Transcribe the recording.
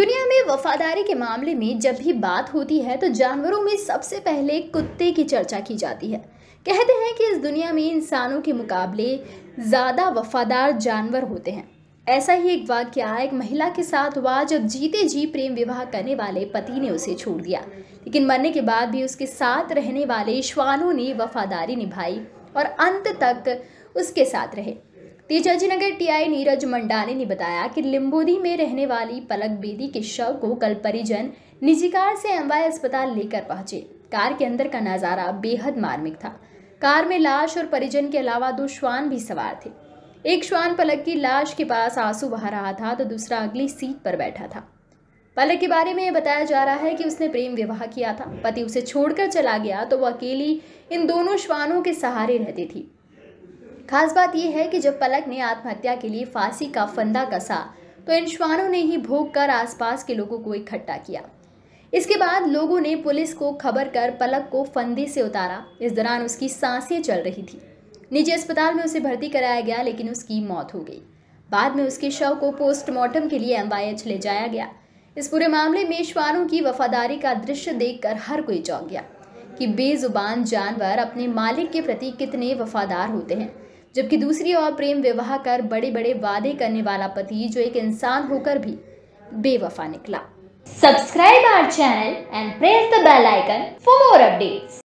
दुनिया में वफादारी के मामले में जब भी बात होती है तो जानवरों में सबसे पहले कुत्ते की चर्चा की जाती है कहते हैं कि इस दुनिया में इंसानों के मुकाबले ज़्यादा वफादार जानवर होते हैं ऐसा ही एक वाक्य एक महिला के साथ हुआ जब जीते जी प्रेम विवाह करने वाले पति ने उसे छोड़ दिया लेकिन मरने के बाद भी उसके साथ रहने वाले श्वानों ने वफादारी निभाई और अंत तक उसके साथ रहे तीजाजीनगर टीआई नीरज मंडाने ने बताया कि लिम्बोदी में रहने वाली पलक बेदी के शव को कल परिजन निजी कार से एमवाई अस्पताल लेकर पहुंचे कार के अंदर का नज़ारा बेहद मार्मिक था कार में लाश और परिजन के अलावा दो श्वान भी सवार थे एक श्वान पलक की लाश के पास आंसू बहा रहा था तो दूसरा अगली सीट पर बैठा था पलक के बारे में बताया जा रहा है कि उसने प्रेम विवाह किया था पति उसे छोड़कर चला गया तो वह अकेली इन दोनों श्वानों के सहारे रहती थी खास बात यह है कि जब पलक ने आत्महत्या के लिए फांसी का फंदा कसा तो इन श्वानों ने ही भोग कर आसपास के लोगों को इकट्ठा किया इसके बाद लोगों ने पुलिस को खबर कर पलक को फंदे से उतारा इस दौरान उसकी सांसें चल रही थी निजी अस्पताल में उसे भर्ती कराया गया लेकिन उसकी मौत हो गई बाद में उसके शव को पोस्टमार्टम के लिए एमवाईएच ले जाया गया इस पूरे मामले में श्वानों की वफादारी का दृश्य देखकर हर कोई चौंक गया कि बेजुबान जानवर अपने मालिक के प्रति कितने वफादार होते हैं जबकि दूसरी ओर प्रेम विवाह कर बड़े बड़े वादे करने वाला पति जो एक इंसान होकर भी बेवफा निकला subscribe our channel and press the bell icon for more updates